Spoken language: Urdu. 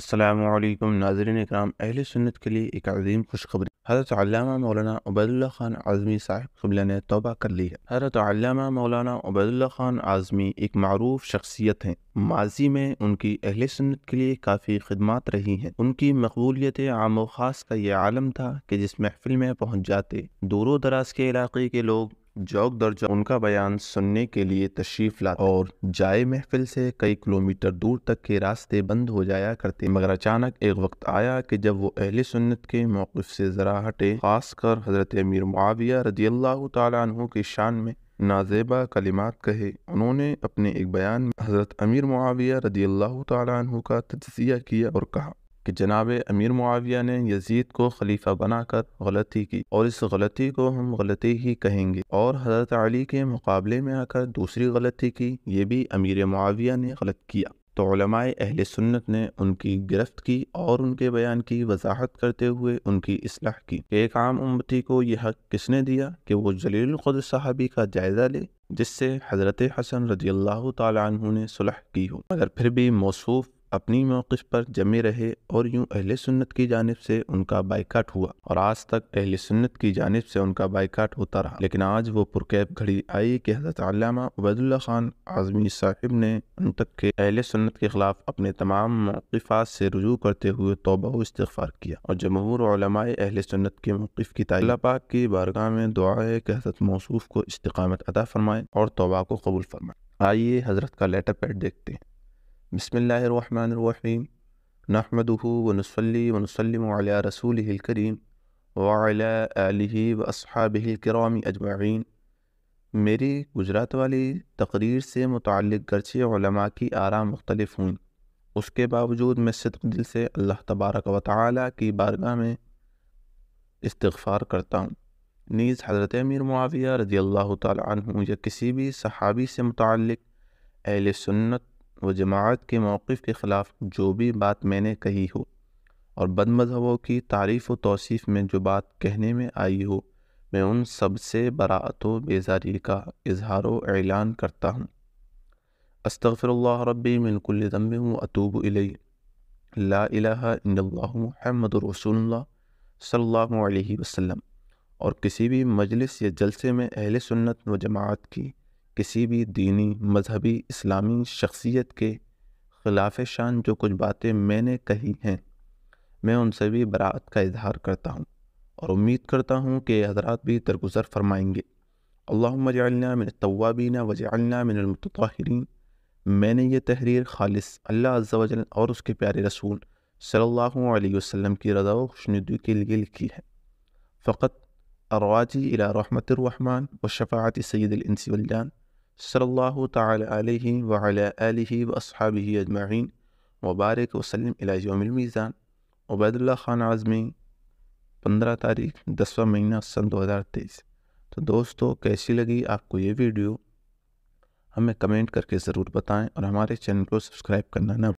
السلام علیکم ناظرین اکرام اہل سنت کے لیے ایک عظیم خوشخبری حضرت علامہ مولانا عبید اللہ خان اعظمی صاحب قبلہ نے توبہ کر لی ہے حضرت علامہ مولانا عبید اللہ خان اعظمی ایک معروف شخصیت ہیں ماضی میں ان کی اہل سنت کے لیے کافی خدمات رہی ہیں ان کی مقبولیت عام و خاص کا یہ عالم تھا کہ جس محفل میں پہنچ جاتے دور و دراز کے علاقے کے لوگ جوگ درجہ ان کا بیان سننے کے لیے تشریف لاتے اور جائے محفل سے کئی کلومیٹر دور تک کے راستے بند ہو جایا کرتے مگر اچانک ایک وقت آیا کہ جب وہ اہل سنت کے موقف سے ذرا ہٹے خاص کر حضرت امیر معاویہ رضی اللہ تعالیٰ عنہ کی شان میں نازیبہ کلمات کہے انہوں نے اپنے ایک بیان میں حضرت امیر معاویہ رضی اللہ تعالیٰ عنہ کا تجزیہ کیا اور کہا کہ جناب امیر معاویہ نے یزید کو خلیفہ بنا کر غلطی کی اور اس غلطی کو ہم غلطی ہی کہیں گے اور حضرت علی کے مقابلے میں آ کر دوسری غلطی کی یہ بھی امیر معاویہ نے غلط کیا تو علماء اہل سنت نے ان کی گرفت کی اور ان کے بیان کی وضاحت کرتے ہوئے ان کی اصلاح کی کہ ایک عام امتی کو یہ حق کس نے دیا کہ وہ جلیل القدر صحابی کا جائزہ لے جس سے حضرت حسن رضی اللہ تعالیٰ عنہ نے صلح کی ہو مگر پھر بھی موصوف اپنی موقف پر جمے رہے اور یوں اہل سنت کی جانب سے ان کا بائیکاٹ ہوا اور آج تک اہل سنت کی جانب سے ان کا بائیکاٹ ہوتا رہا لیکن آج وہ پرکیب گھڑی آئی کہ حضرت علامہ عبید اللہ خان اعظمی صاحب نے ان تک کے اہل سنت کے خلاف اپنے تمام موقفات سے رجوع کرتے ہوئے توبہ و استغفار کیا اور جمہور علماء اہل سنت کے موقف کی اللہ پاک کی بارگاہ میں دعا ہے کہ حضرت موصوف کو استقامت ادا فرمائے اور توبہ کو قبول فرمائے آئیے حضرت کا لیٹر پیڈ دیکھتے ہیں بسم اللہ الرحمن الرحیم نحمده ونصلي ونسلم على رسوله الكريم وعلى وََیہ وصحابہ الكرام اجمعین میری گجرات والی تقریر سے متعلق گرچہ علماء کی آرام مختلف ہوئیں اس کے باوجود میں صدق دل سے اللہ تبارک و تعالی کی بارگاہ میں استغفار کرتا ہوں نیز حضرت امیر معاویہ رضی اللہ تعالی عنہ یا کسی بھی صحابی سے متعلق اہل سنت و جماعت کے موقف کے خلاف جو بھی بات میں نے کہی ہو اور بد مذہبوں کی تعریف و توصیف میں جو بات کہنے میں آئی ہو میں ان سب سے براعت و بیزاری کا اظہار و اعلان کرتا ہوں استغفر اللہ ربی من کل ذنب و علیہ لا الہ اللہ محمد رسول اللہ صلی اللہ علیہ وسلم اور کسی بھی مجلس یا جلسے میں اہل سنت و جماعت کی کسی بھی دینی مذہبی اسلامی شخصیت کے خلاف شان جو کچھ باتیں میں نے کہی ہیں میں ان سے بھی برات کا اظہار کرتا ہوں اور امید کرتا ہوں کہ حضرات بھی درگزر فرمائیں گے اللہم جعلنا من التوابین وجعلنا من المتطاہرین میں نے یہ تحریر خالص اللہ عز و جل اور اس کے پیارے رسول صلی اللہ علیہ وسلم کی رضا و خوشندی کے لیے لکھی ہے فقط ارواجی الى رحمت الرحمن و شفاعت سید الانسی والجان صلی اللہ تعالی علیہ وعلی علیہ و اصحابہ اجمعین مبارک وسلم علیج و ملميزان عبید اللہ خان عظمی پندرہ تاریخ دسواں مہینہ سن دو ہزار تیئیس تو دوستو کیسی لگی آپ کو یہ ویڈیو ہمیں کمنٹ کر کے ضرور بتائیں اور ہمارے چینل کو سبسکرائب کرنا نہ